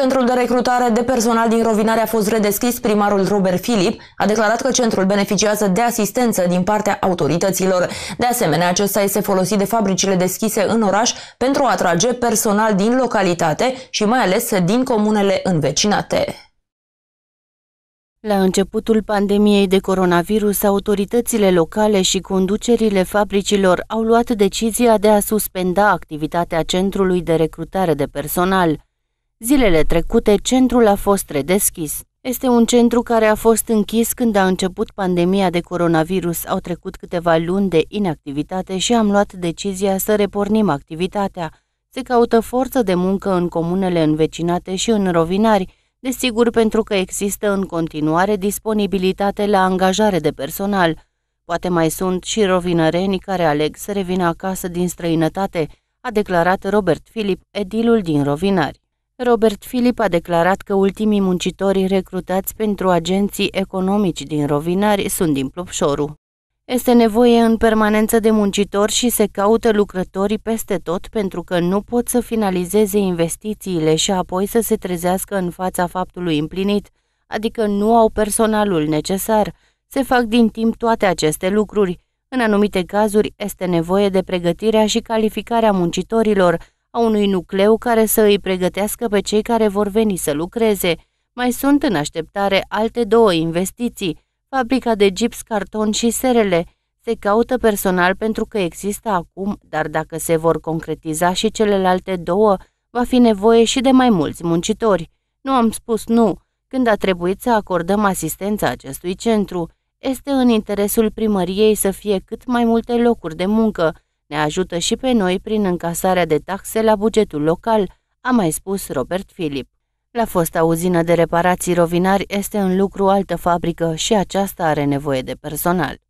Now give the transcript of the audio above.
Centrul de recrutare de personal din Rovinare a fost redeschis. Primarul Robert Filip a declarat că centrul beneficiază de asistență din partea autorităților. De asemenea, acesta este folosit de fabricile deschise în oraș pentru a atrage personal din localitate și mai ales din comunele învecinate. La începutul pandemiei de coronavirus, autoritățile locale și conducerile fabricilor au luat decizia de a suspenda activitatea Centrului de Recrutare de Personal. Zilele trecute, centrul a fost redeschis. Este un centru care a fost închis când a început pandemia de coronavirus. Au trecut câteva luni de inactivitate și am luat decizia să repornim activitatea. Se caută forță de muncă în comunele învecinate și în rovinari, desigur pentru că există în continuare disponibilitate la angajare de personal. Poate mai sunt și rovinăreni care aleg să revină acasă din străinătate, a declarat Robert Filip, edilul din Rovinari. Robert Filip a declarat că ultimii muncitori recrutați pentru agenții economici din Rovinari sunt din Plopșoru. Este nevoie în permanență de muncitori și se caută lucrătorii peste tot pentru că nu pot să finalizeze investițiile și apoi să se trezească în fața faptului împlinit, adică nu au personalul necesar. Se fac din timp toate aceste lucruri. În anumite cazuri este nevoie de pregătirea și calificarea muncitorilor, a unui nucleu care să îi pregătească pe cei care vor veni să lucreze. Mai sunt în așteptare alte două investiții, fabrica de gips, carton și serele. Se caută personal pentru că există acum, dar dacă se vor concretiza și celelalte două, va fi nevoie și de mai mulți muncitori. Nu am spus nu, când a trebuit să acordăm asistența acestui centru. Este în interesul primăriei să fie cât mai multe locuri de muncă, ne ajută și pe noi prin încasarea de taxe la bugetul local, a mai spus Robert Philip. La fosta uzină de reparații rovinari este în lucru altă fabrică și aceasta are nevoie de personal.